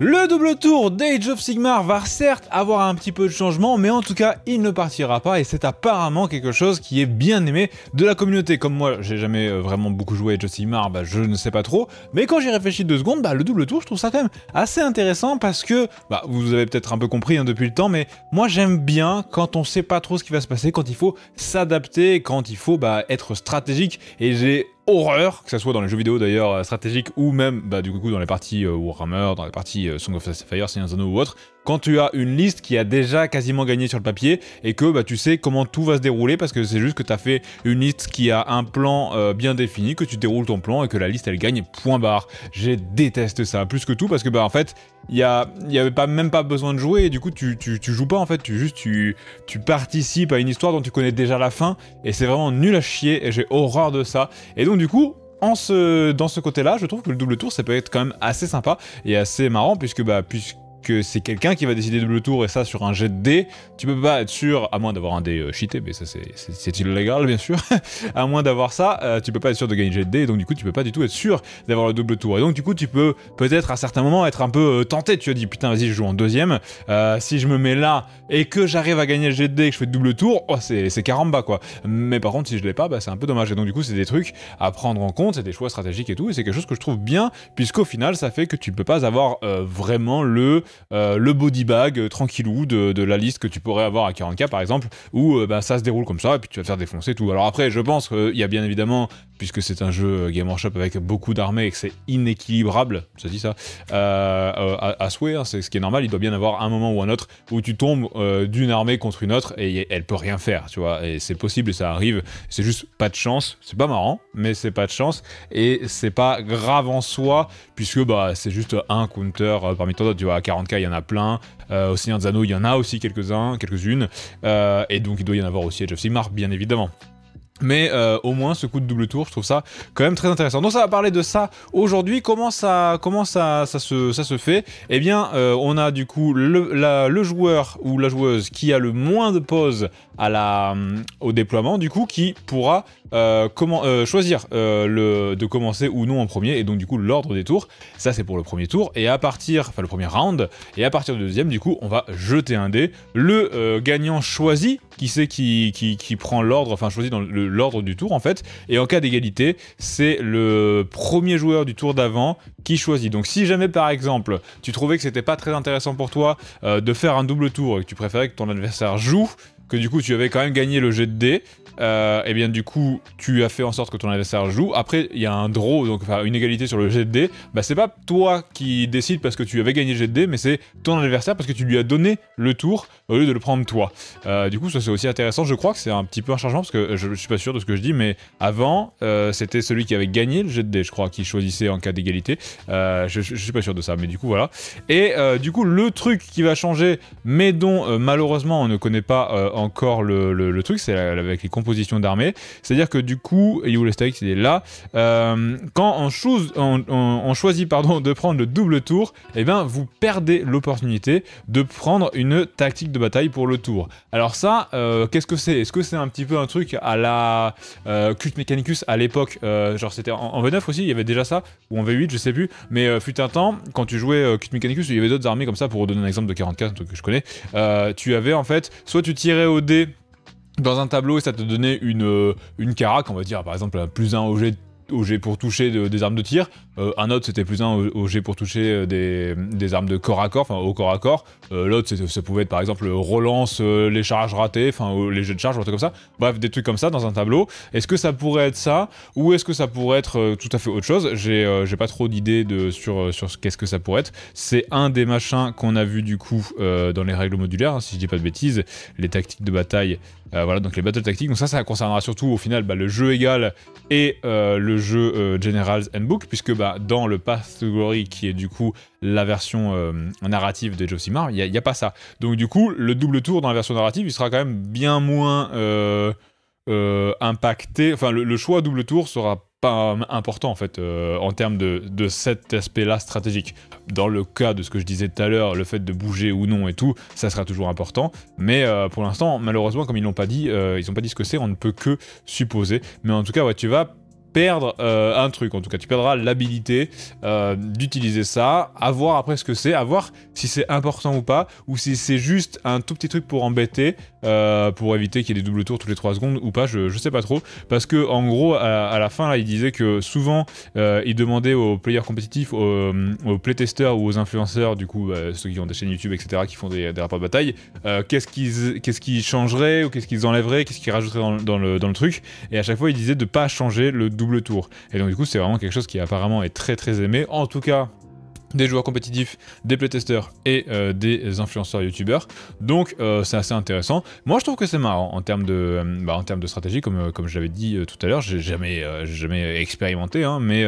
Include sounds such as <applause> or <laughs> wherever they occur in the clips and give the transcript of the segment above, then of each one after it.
Le double tour d'Age of Sigmar va certes avoir un petit peu de changement, mais en tout cas, il ne partira pas, et c'est apparemment quelque chose qui est bien aimé de la communauté. Comme moi, j'ai jamais euh, vraiment beaucoup joué Age of Sigmar, bah, je ne sais pas trop, mais quand j'y réfléchis deux secondes, bah, le double tour, je trouve ça quand même assez intéressant, parce que, bah, vous avez peut-être un peu compris hein, depuis le temps, mais moi j'aime bien quand on sait pas trop ce qui va se passer, quand il faut s'adapter, quand il faut être stratégique, et j'ai horreur, que ce soit dans les jeux vidéo d'ailleurs euh, stratégiques ou même bah, du coup dans les parties euh, Warhammer, dans les parties euh, Song of Fire, Seigneur Zano ou autre, quand tu as une liste qui a déjà quasiment gagné sur le papier et que bah, tu sais comment tout va se dérouler parce que c'est juste que tu as fait une liste qui a un plan euh, bien défini, que tu déroules ton plan et que la liste elle gagne point barre. J'ai déteste ça plus que tout parce que bah en fait il n'y avait pas, même pas besoin de jouer et du coup tu, tu, joues pas en fait, tu juste tu, tu participes à une histoire dont tu connais déjà la fin et c'est vraiment nul à chier et j'ai horreur de ça. Et donc du coup en ce, dans ce côté-là, je trouve que le double tour, ça peut être quand même assez sympa et assez marrant, puisque, bah, puisque que c'est quelqu'un qui va décider double tour, et ça sur un jet de dés, tu peux pas être sûr, à moins d'avoir un dé euh, cheaté, mais ça c'est illégal bien sûr, <laughs> à moins d'avoir ça, euh, tu peux pas être sûr de gagner le jet de dés, donc du coup tu peux pas du tout être sûr d'avoir le double tour. Et donc du coup tu peux peut-être à certains moments être un peu euh, tenté, tu as dit putain vas-y je joue en deuxième, si je me mets là et que j'arrive à gagner le jet de dés et que je fais double tour, oh, c'est caramba quoi. Mais par contre si je l'ai pas, bah, c'est un peu dommage. Et donc du coup c'est des trucs à prendre en compte, c'est des choix stratégiques et tout, et c'est quelque chose que je trouve bien, puisqu'au final ça fait que tu peux pas avoir vraiment le... Euh, le body bag euh, tranquillou de, la liste que tu pourrais avoir à 40k par exemple, où euh, bah, ça se déroule comme ça et puis tu vas te faire défoncer tout. Alors après, je pense qu'il y a bien évidemment puisque c'est un jeu euh, Game Workshop avec beaucoup d'armées et que c'est inéquilibrable, ça dit ça, euh, euh à, à, hein, c'est ce qui est normal, il doit bien avoir un moment ou un autre où tu tombes euh, d'une armée contre une autre et elle peut rien faire, tu vois, et c'est possible ça arrive, c'est juste pas de chance, c'est pas marrant, mais c'est pas de chance, et c'est pas grave en soi, puisque bah, c'est juste un counter parmi tant d'autres, tu vois, à 40k il y en a plein, euh, au Seigneur Anneaux il y en a aussi quelques-uns, quelques-unes, et donc il doit y en avoir aussi Age of Sigmar, bien évidemment. Mais euh, au moins ce coup de double tour, je trouve ça quand même très intéressant. Donc ça va parler de ça aujourd'hui. Comment ça, comment ça, ça se, fait Eh bien, euh, on a du coup le, joueur ou la joueuse qui a le moins de pause à la, euh, au déploiement, du coup, qui pourra choisir de commencer ou non en premier, et donc du coup l'ordre des tours. Ça c'est pour le premier tour. Et à partir, enfin le premier round, et à partir du deuxième, du coup, on va jeter un dé. Le gagnant choisi qui c'est qui, qui, prend l'ordre, enfin choisit dans l'ordre du tour en fait. Et en cas d'égalité, c'est le premier joueur du tour d'avant qui choisit. Donc si jamais par exemple tu trouvais que c'était pas très intéressant pour toi euh, de faire un double tour et que tu préférais que ton adversaire joue, que du coup tu avais quand même gagné le jet de dés, et euh, eh bien du coup tu as fait en sorte que ton adversaire joue. Après il y a un draw, donc enfin une égalité sur le jet de dés. Bah c'est pas toi qui décide parce que tu avais gagné le jet de dés, mais c'est ton adversaire parce que tu lui as donné le tour au lieu de le prendre toi. Euh, du coup ça c'est aussi intéressant. Je crois que c'est un petit peu un changement parce que euh, je, suis pas sûr de ce que je dis, mais avant c'était celui qui avait gagné le jet de dés, je crois, qui choisissait en cas d'égalité. Je, je, suis pas sûr de ça, mais du coup voilà. Et du coup le truc qui va changer, mais dont malheureusement on ne connaît pas encore le, truc, c'est avec les compositions d'armée. C'est-à-dire que du coup, Evil il est là. Euh, quand on, on, choisit pardon, de prendre le double tour, et eh ben, vous perdez l'opportunité de prendre une tactique de bataille pour le tour. Alors ça, euh, qu'est-ce que c'est Est-ce que c'est un petit peu un truc à la euh, Cult Mechanicus à l'époque euh, Genre c'était en, V9 aussi, il y avait déjà ça, ou en V8, je sais plus. Mais fut un temps, quand tu jouais Cult Mechanicus, il y avait d'autres armées comme ça, pour donner un exemple de 44, un truc que je connais, tu avais en fait, soit tu tirais dans un tableau et ça te donnait une, euh, une carac, on va dire par exemple plus un objet jet où pour toucher des armes de tir. Euh, un autre, c'était plus un au, pour toucher euh, des, armes de corps à corps, enfin au corps à corps. Euh, l'autre, ça pouvait être par exemple relance, les charges ratées, enfin les jeux de charge, ou un truc comme ça. Bref, des trucs comme ça dans un tableau. Est-ce que ça pourrait être ça ou est-ce que ça pourrait être tout à fait autre chose J'ai pas trop d'idées sur, sur ce qu'est-ce que ça pourrait être. C'est un des machins qu'on a vu du coup dans les règles modulaires, hein, si je dis pas de bêtises, les tactiques de bataille. Euh, voilà, donc les battles tactiques. Donc ça, ça concernera surtout au final bah, le jeu égal et euh, le jeu euh, Generals Handbook, puisque bah, dans le Path to Glory, qui est du coup la version narrative de Josimar, il n'y a, pas ça. Donc du coup, le double tour dans la version narrative, il sera quand même bien moins impacté. Enfin, le choix double tour sera pas important en fait euh, en termes de, de cet aspect-là stratégique. Dans le cas de ce que je disais tout à l'heure, le fait de bouger ou non et tout, ça sera toujours important. Mais euh, pour l'instant, malheureusement, comme ils n'ont pas dit, euh, ils n'ont pas dit ce que c'est, on ne peut que supposer. Mais en tout cas, ouais, tu vas perdre un truc, en tout cas tu perdras l'habilité d'utiliser ça, à voir après ce que c'est, à voir si c'est important ou pas, ou si c'est juste un tout petit truc pour embêter, euh, pour éviter qu'il y ait des doubles tours toutes les 3 secondes ou pas, je, sais pas trop. Parce que en gros, à, la fin, il disait que souvent, euh, il demandait aux players compétitifs, aux, euh, playtesteurs playtesters ou aux influenceurs, du coup, bah, ceux qui ont des chaînes YouTube, etc., qui font des, rapports de bataille, qu'est-ce qu'ils qu'est-ce changeraient ou qu'est-ce qu'ils enlèveraient, qu'est-ce qu'ils rajouteraient dans, le, dans le truc. Et à chaque fois, il disait de pas changer le double tour. Et donc, du coup, c'est vraiment quelque chose qui apparemment est très très aimé. En tout cas, des joueurs compétitifs, des playtesters et euh, des influenceurs youtubeurs. Donc euh, c'est assez intéressant. Moi je trouve que c'est marrant en termes de, euh, bah, en termes de stratégie, comme, comme je l'avais dit tout à l'heure, j'ai jamais, jamais expérimenté, hein, mais,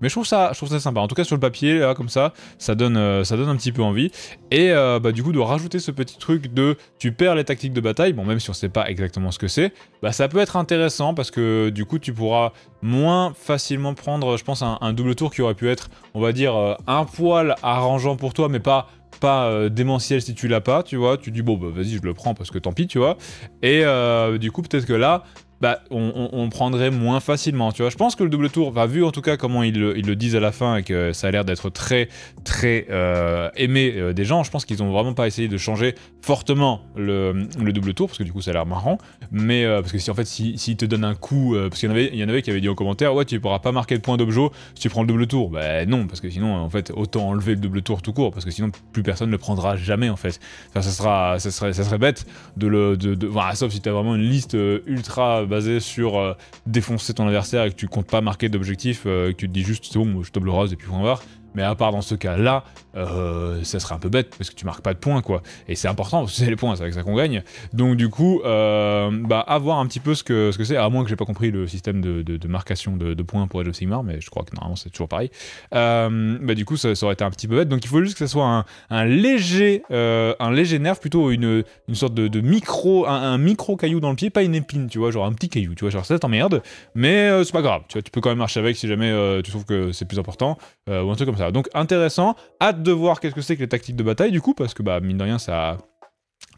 mais je, trouve ça, je trouve ça sympa. En tout cas sur le papier, comme ça, ça donne, ça donne un petit peu envie. Et bah, du coup de rajouter ce petit truc de tu perds les tactiques de bataille, bon même si on sait pas exactement ce que c'est, bah, ça peut être intéressant parce que du coup tu pourras moins facilement prendre, je pense, un, un double tour qui aurait pu être, on va dire, un point arrangeant pour toi, mais pas pas euh, démentiel si tu l'as pas, tu vois. Tu dis bon, bah vas-y, je le prends parce que tant pis, tu vois. Et euh, du coup, peut-être que là, bah, on, prendrait moins facilement. Tu vois, je pense que le double tour, va vu en tout cas comment ils le, disent à la fin et que ça a l'air d'être très très euh, aimé euh, des gens, je pense qu'ils ont vraiment pas essayé de changer fortement le, double tour parce que du coup ça a l'air marrant. Mais euh, parce que si en fait s'ils te donne un coup, parce qu'il y en avait il y en avait qui avaient dit en commentaire ouais tu pourras pas marquer de point d'objet si tu prends le double tour. Bah non parce que sinon en fait autant enlever le double tour tout court parce que sinon plus personne ne le prendra jamais en fait. Enfin, ça sera ça serait ça serait bête de le de, de... sauf si tu as vraiment une liste ultra basé sur euh, défoncer ton adversaire et que tu comptes pas marquer d'objectif, euh, que tu te dis juste c'est bon, je double rose et puis va voir », mais à part dans ce cas-là, euh, ça serait un peu bête parce que tu marques pas de points quoi. Et c'est important c'est les points, c'est avec ça qu'on gagne. Donc du coup, euh, bah, à voir un petit peu ce que c'est, ce que à moins que j'ai pas compris le système de, marcation de, points pour Age of Sigmar, mais je crois que normalement c'est toujours pareil. Euh, bah, du coup, ça, aurait été un petit peu bête. Donc il faut juste que ça soit un, léger, un léger nerf, plutôt une, sorte de, micro, un, un, micro caillou dans le pied, pas une épine, tu vois, genre un petit caillou, tu vois, genre ça merde, mais c'est pas grave, tu vois, tu peux quand même marcher avec si jamais tu trouves que c'est plus important ou un truc comme ça. Donc intéressant, hâte de voir qu'est-ce que c'est que les tactiques de bataille du coup, parce que bah mine de rien ça...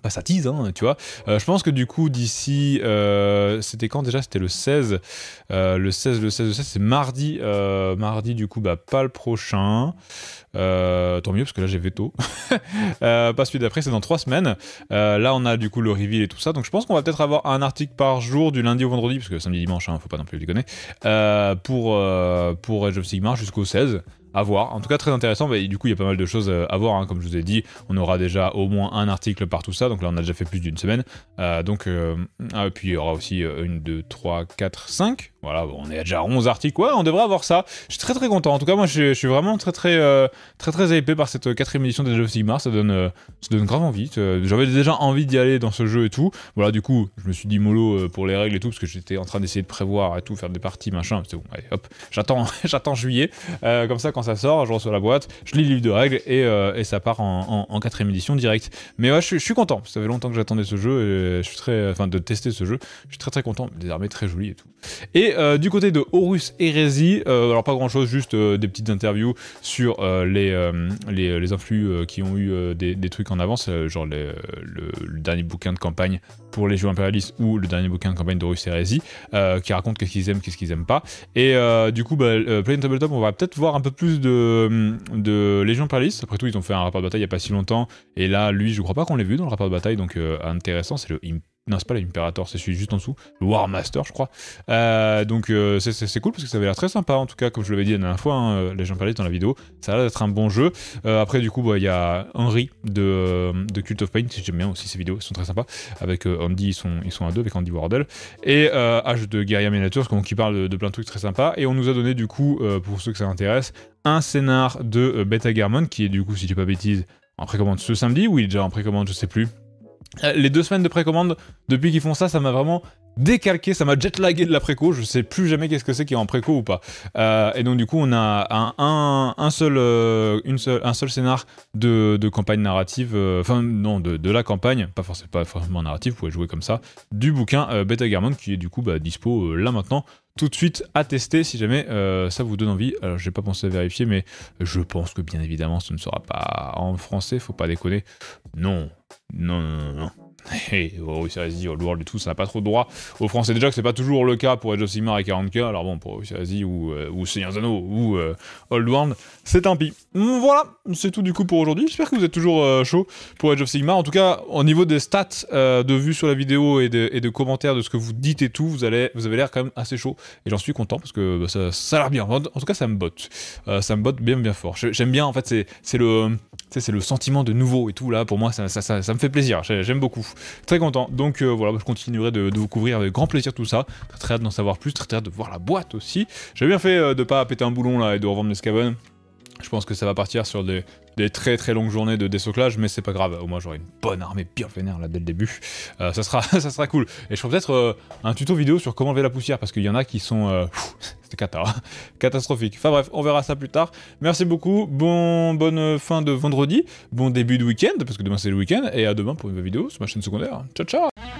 Bah, tease, hein, tu vois. Euh, je pense que du coup, d'ici. Euh, c'était quand déjà C'était le 16. Euh, le 16, le 16, le 16, c'est mardi. mardi, du coup, bah, pas le prochain. tant mieux parce que là j'ai veto. <laughs> pas celui d'après, c'est dans trois semaines. là on a du coup le reveal et tout ça. Donc je pense qu'on va peut-être avoir un article par jour du lundi au vendredi, parce que samedi dimanche, hein, faut pas non plus déconner, pour, pour Age of Sigmar jusqu'au 16 à voir. En tout cas, très intéressant. mais bah, du coup, il y a pas mal de choses euh, à voir. Hein. Comme je vous ai dit, on aura déjà au moins un article par tout ça. Donc là, on a déjà fait plus d'une semaine. Euh, donc, euh, ah, puis il y aura aussi une, deux, trois, quatre, cinq voilà, on est déjà à 11 articles. Ouais, on devrait avoir ça. Je suis très très content. En tout cas, moi, je, suis vraiment très très euh, très très hypé par cette euh, quatrième édition des Jeux of Sigmar. Ça donne, euh, ça donne grave envie. J'avais déjà envie d'y aller dans ce jeu et tout. Voilà, du coup, je me suis dit mollo pour les règles et tout, parce que j'étais en train d'essayer de prévoir et tout, faire des parties, machin. C'est bon, hop, j'attends, <laughs> j'attends juillet. comme ça, quand ça sort, je reçois la boîte, je lis le livre de règles et, ça part en, quatrième édition direct. Mais ouais, je, suis content. Ça fait longtemps que j'attendais ce jeu et je suis très, enfin, de tester ce jeu. Je suis très très content. Des armées très jolies et tout. Et euh, du côté de Horus Hérésie, euh, alors pas grand chose, juste euh, des petites interviews sur les, les, influx qui ont eu des, trucs en avance, genre le, dernier bouquin de campagne pour les jeux impérialistes ou le dernier bouquin de campagne d'Horus Hérésie, qui raconte qu'est-ce qu'ils aiment, qu'est-ce qu'ils aiment pas. Et du coup, bah, Planet Tabletop, on va peut-être voir un peu plus de, de Légion impérialiste. Après tout, ils ont fait un rapport de bataille il n'y a pas si longtemps, et là, lui, je crois pas qu'on l'ait vu dans le rapport de bataille, donc intéressant, c'est le Imp non, c'est pas l'Imperator, c'est celui juste en dessous. Le War Master, je crois. Euh, donc euh, c'est cool parce que ça avait l'air très sympa, en tout cas, comme je l'avais dit la dernière fois, les gens parlaient dans la vidéo. Ça a l'air d'être un bon jeu. Euh, après, du coup, bah, il y a Henry de, Cult of Pain, j'aime bien aussi ses vidéos, elles sont très sympas. Avec Andy, ils sont, ils sont à deux, avec Andy Wardell. Et H de Guerrier Miniatures, qui parle de, plein de trucs très sympas. Et on nous a donné, du coup, pour ceux que ça intéresse, un scénar de Beta Garmon, qui est, du coup, si je pas bêtise, en précommande ce samedi, ou il est déjà en précommande, je sais plus. Euh, les deux semaines de précommande, depuis qu'ils font ça, ça m'a vraiment décalqué, ça m'a jetlagué de la préco, je sais plus jamais qu'est-ce que c'est qui est en préco ou pas. Euh, et donc du coup, on a un, seul, euh, une un seul scénar de, campagne narrative, enfin non, de, la campagne, pas forcément, narrative, vous pouvez jouer comme ça, du bouquin Beta Garmon qui est du coup bah, dispo là maintenant. Tout de suite à tester si jamais ça vous donne envie. Alors j'ai pas pensé à vérifier, mais je pense que bien évidemment ce ne sera pas en français, faut pas déconner. Non, No, no, no, <laughs> Et oh World oh, le tout, ça n'a pas trop de droit aux Français. Déjà que c'est pas toujours le cas pour Age of Sigmar et 40k, alors bon, pour Osiris ou, euh, ou Seigneur Zano ou euh, Old World, c'est tant pis. Mm, voilà, c'est tout du coup pour aujourd'hui. J'espère que vous êtes toujours euh, chaud pour Age of Sigmar. En tout cas, au niveau des stats de vues sur la vidéo et de, et de, commentaires de ce que vous dites et tout, vous, allez, vous avez l'air quand même assez chaud. Et j'en suis content parce que bah, ça, ça a l'air bien. En, tout cas, ça me botte. ça me botte bien, bien fort. J'aime bien, en fait, c'est le, le sentiment de nouveau et tout. Là, pour moi, ça me fait plaisir. J'aime beaucoup. Très content. Donc euh, voilà, je continuerai de, vous couvrir avec grand plaisir tout ça. Très, très hâte d'en savoir plus, très, très hâte de voir la boîte aussi. J'ai bien fait euh, de pas péter un boulon là et de revendre mes scaven. Je pense que ça va partir sur des, des très très longues journées de désoclage, mais c'est pas grave, au moins j'aurai une bonne armée bien vénère là dès le début, euh, ça, sera, <laughs> ça sera cool. Et je ferai peut-être euh, un tuto vidéo sur comment enlever la poussière, parce qu'il y en a qui sont... Euh, catastrophiques hein. <laughs> catastrophique. Enfin bref, on verra ça plus tard. Merci beaucoup, bon, bonne fin de vendredi, bon début de week-end, parce que demain c'est le week-end, et à demain pour une nouvelle vidéo sur ma chaîne secondaire. Ciao ciao